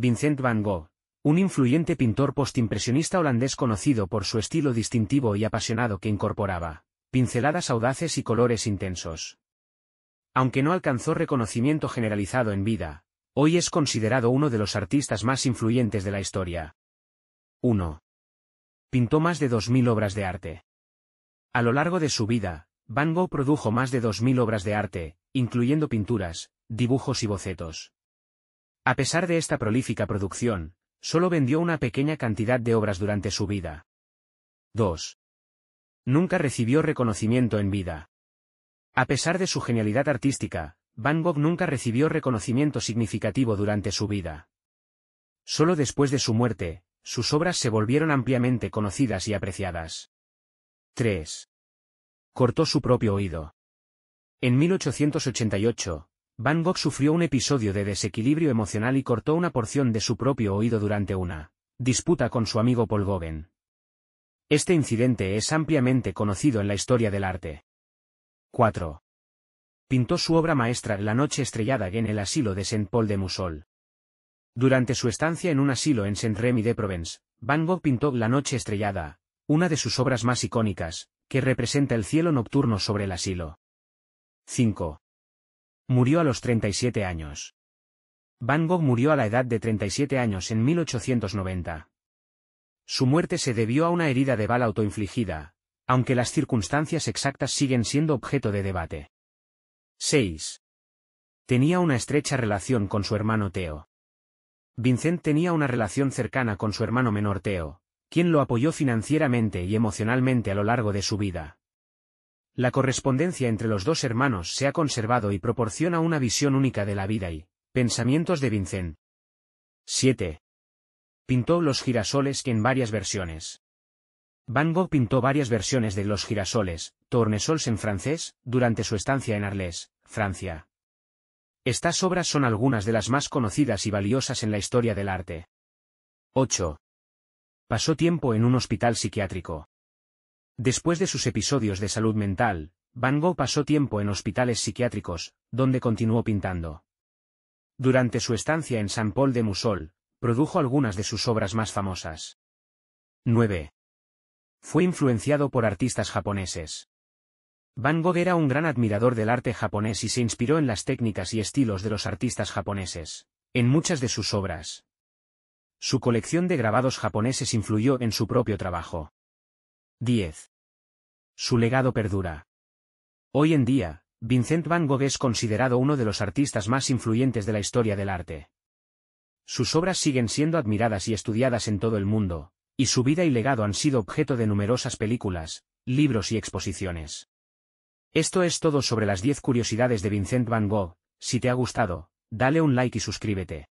Vincent van Gogh, un influyente pintor postimpresionista holandés conocido por su estilo distintivo y apasionado que incorporaba pinceladas audaces y colores intensos. Aunque no alcanzó reconocimiento generalizado en vida, hoy es considerado uno de los artistas más influyentes de la historia. 1. Pintó más de 2.000 obras de arte. A lo largo de su vida, Van Gogh produjo más de 2.000 obras de arte, incluyendo pinturas, dibujos y bocetos. A pesar de esta prolífica producción, solo vendió una pequeña cantidad de obras durante su vida. 2. Nunca recibió reconocimiento en vida. A pesar de su genialidad artística, Van Gogh nunca recibió reconocimiento significativo durante su vida. Solo después de su muerte, sus obras se volvieron ampliamente conocidas y apreciadas. 3. Cortó su propio oído. En 1888, Van Gogh sufrió un episodio de desequilibrio emocional y cortó una porción de su propio oído durante una disputa con su amigo Paul Gauguin. Este incidente es ampliamente conocido en la historia del arte. 4. Pintó su obra maestra La noche estrellada en el asilo de Saint-Paul de Moussol. Durante su estancia en un asilo en Saint-Rémy de Provence, Van Gogh pintó La noche estrellada, una de sus obras más icónicas, que representa el cielo nocturno sobre el asilo. 5. Murió a los 37 años. Van Gogh murió a la edad de 37 años en 1890. Su muerte se debió a una herida de bala autoinfligida, aunque las circunstancias exactas siguen siendo objeto de debate. 6. Tenía una estrecha relación con su hermano Teo. Vincent tenía una relación cercana con su hermano menor Teo, quien lo apoyó financieramente y emocionalmente a lo largo de su vida. La correspondencia entre los dos hermanos se ha conservado y proporciona una visión única de la vida y pensamientos de Vincent. 7. Pintó los girasoles en varias versiones. Van Gogh pintó varias versiones de los girasoles, tournesols en francés, durante su estancia en Arles, Francia. Estas obras son algunas de las más conocidas y valiosas en la historia del arte. 8. Pasó tiempo en un hospital psiquiátrico. Después de sus episodios de salud mental, Van Gogh pasó tiempo en hospitales psiquiátricos, donde continuó pintando. Durante su estancia en San Paul de Musol, produjo algunas de sus obras más famosas. 9. Fue influenciado por artistas japoneses. Van Gogh era un gran admirador del arte japonés y se inspiró en las técnicas y estilos de los artistas japoneses, en muchas de sus obras. Su colección de grabados japoneses influyó en su propio trabajo. 10. Su legado perdura. Hoy en día, Vincent Van Gogh es considerado uno de los artistas más influyentes de la historia del arte. Sus obras siguen siendo admiradas y estudiadas en todo el mundo, y su vida y legado han sido objeto de numerosas películas, libros y exposiciones. Esto es todo sobre las 10 curiosidades de Vincent Van Gogh, si te ha gustado, dale un like y suscríbete.